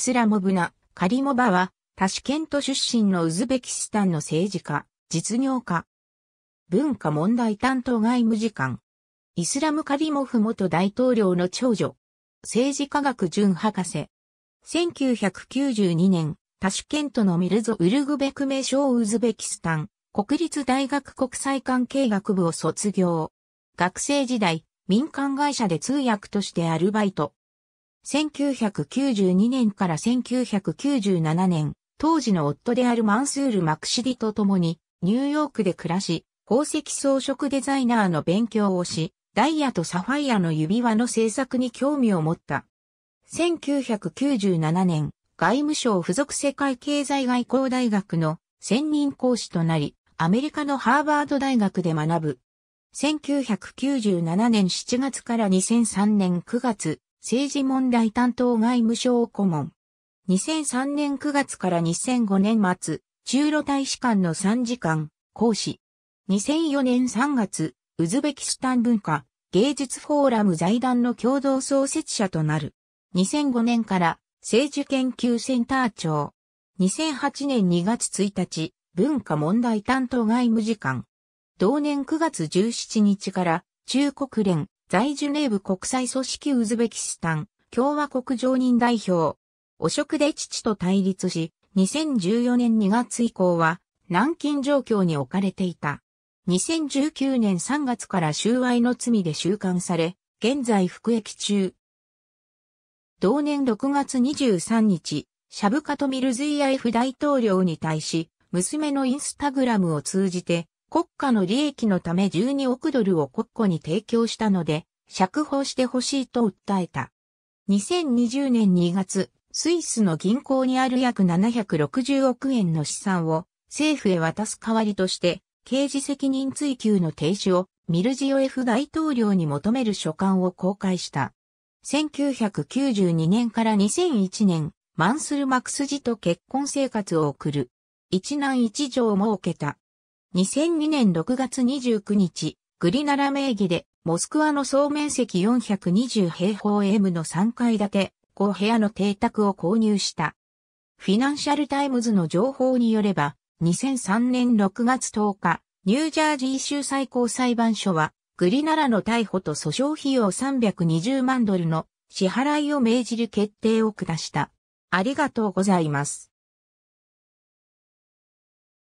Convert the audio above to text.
イスラモブナ・カリモバは、タシケント出身のウズベキスタンの政治家、実業家。文化問題担当外務次官。イスラム・カリモフ元大統領の長女。政治科学準博士。1992年、タシケントのミルゾ・ウルグベク名称ウズベキスタン、国立大学国際関係学部を卒業。学生時代、民間会社で通訳としてアルバイト。1992年から1997年、当時の夫であるマンスール・マクシディと共に、ニューヨークで暮らし、宝石装飾デザイナーの勉強をし、ダイヤとサファイアの指輪の制作に興味を持った。1997年、外務省附属世界経済外交大学の専任講師となり、アメリカのハーバード大学で学ぶ。1997年7月から2003年9月、政治問題担当外務省顧問。2003年9月から2005年末、中ロ大使館の参事官、講師。2004年3月、ウズベキスタン文化、芸術フォーラム財団の共同創設者となる。2005年から政治研究センター長。2008年2月1日、文化問題担当外務次官。同年9月17日から中国連在ジュネーブ国際組織ウズベキスタン共和国常任代表。汚職で父と対立し、2014年2月以降は軟禁状況に置かれていた。2019年3月から収賄の罪で収監され、現在服役中。同年6月23日、シャブカトミルズイアエフ大統領に対し、娘のインスタグラムを通じて、国家の利益のため12億ドルを国庫に提供したので、釈放してほしいと訴えた。2020年2月、スイスの銀行にある約760億円の資産を政府へ渡す代わりとして、刑事責任追及の停止をミルジオ F 大統領に求める書簡を公開した。1992年から2001年、マンスル・マクスジと結婚生活を送る。一男一女を設けた。2002年6月29日、グリナラ名義で、モスクワの総面積420平方 M の3階建て、5部屋の邸宅を購入した。フィナンシャルタイムズの情報によれば、2003年6月10日、ニュージャージー州最高裁判所は、グリナラの逮捕と訴訟費用320万ドルの支払いを命じる決定を下した。ありがとうございます。